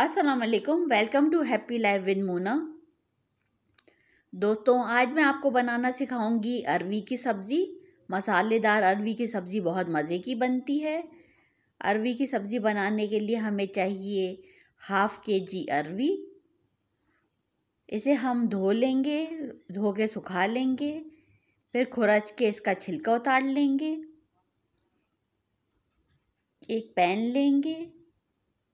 असलकम welcome to happy life विन मोना दोस्तों आज मैं आपको बनाना सिखाऊंगी अरवी की सब्ज़ी मसालेदार अरवी की सब्ज़ी बहुत मज़े की बनती है अरवी की सब्ज़ी बनाने के लिए हमें चाहिए हाफ़ के जी अरवी इसे हम धो लेंगे धो के सुखा लेंगे फिर खुरच के इसका छिलका उतार लेंगे एक पैन लेंगे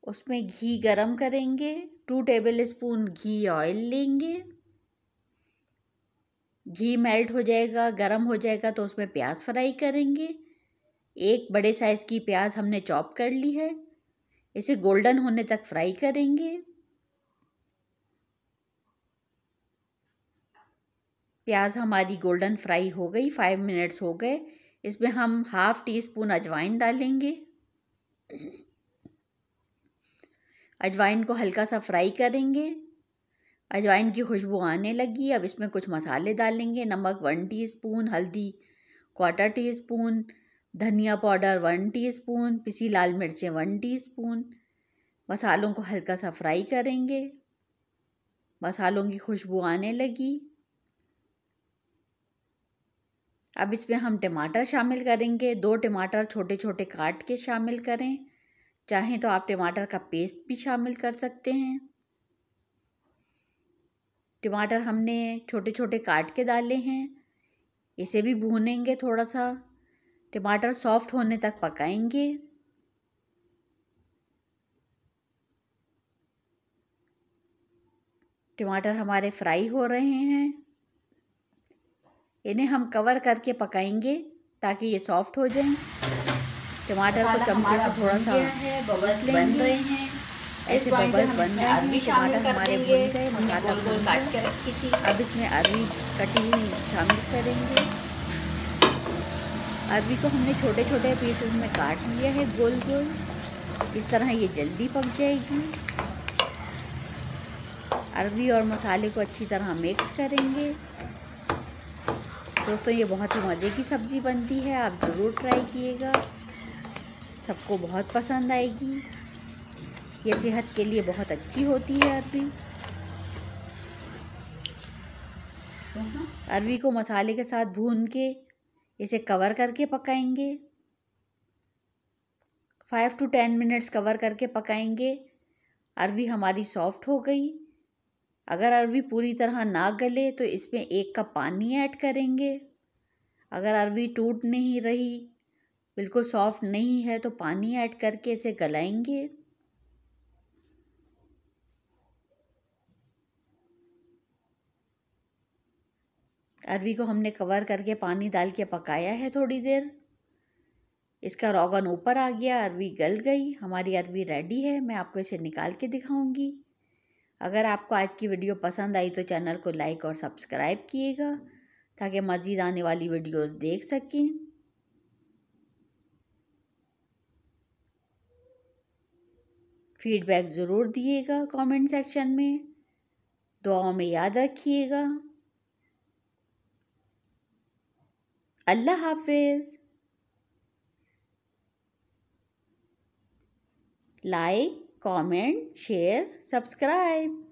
उसमें घी गरम करेंगे टू टेबल स्पून घी ऑयल लेंगे घी मेल्ट हो जाएगा गरम हो जाएगा तो उसमें प्याज फ्राई करेंगे एक बड़े साइज़ की प्याज हमने चॉप कर ली है इसे गोल्डन होने तक फ्राई करेंगे प्याज हमारी गोल्डन फ्राई हो गई फाइव मिनट्स हो गए इसमें हम हाफ़ टी स्पून अजवाइन डालेंगे अजवाइन को हल्का सा फ्राई करेंगे अजवाइन की खुशबू आने लगी अब इसमें कुछ मसाले डालेंगे नमक वन टीस्पून हल्दी क्वार्टर टी स्पून धनिया पाउडर वन टीस्पून पिसी लाल मिर्चें वन टीस्पून मसालों को हल्का सा फ्राई करेंगे मसालों की खुशबू आने लगी अब इसमें हम टमाटर शामिल करेंगे दो टमाटर छोटे छोटे काट के शामिल करें चाहें तो आप टमाटर का पेस्ट भी शामिल कर सकते हैं टमाटर हमने छोटे छोटे काट के डाले हैं इसे भी भूनेंगे थोड़ा सा टमाटर सॉफ्ट होने तक पकाएंगे टमाटर हमारे फ्राई हो रहे हैं इन्हें हम कवर करके पकाएंगे ताकि ये सॉफ्ट हो जाएं टमाटर को चमचे से थोड़ा सा बन हैं ऐसे बबल्स बन रहे हैं टमाटर हमारे भून गए मसाला भून काट के रखी थी अब इसमें अरबी कटी हुई शामिल करेंगे अरबी को हमने छोटे छोटे पीसेस में काट लिया है गोल गोल इस तरह ये जल्दी पक जाएगी अरबी और मसाले को अच्छी तरह मिक्स करेंगे दोस्तों ये बहुत ही मज़े की सब्ज़ी बनती है आप ज़रूर ट्राई किएगा सबको बहुत पसंद आएगी ये सेहत के लिए बहुत अच्छी होती है अरवी अरवी को मसाले के साथ भून के इसे कवर करके पकाएंगे five to ten minutes cover करके पकाएंगे अरवी हमारी सॉफ्ट हो गई अगर अरवी पूरी तरह ना गले तो इसमें एक कप पानी ऐड करेंगे अगर अरवी टूट नहीं रही बिल्कुल सॉफ्ट नहीं है तो पानी ऐड करके इसे गलाएंगे अरवी को हमने कवर करके पानी डाल के पकाया है थोड़ी देर इसका रोगन ऊपर आ गया अरवी गल गई हमारी अरवी रेडी है मैं आपको इसे निकाल के दिखाऊंगी अगर आपको आज की वीडियो पसंद आई तो चैनल को लाइक और सब्सक्राइब किएगा ताकि मज़ीद आने वाली वीडियोस देख सकें फीडबैक ज़रूर दिएगा कमेंट सेक्शन में दुआओं में याद रखिएगा अल्लाह हाफिज़ लाइक कमेंट शेयर सब्सक्राइब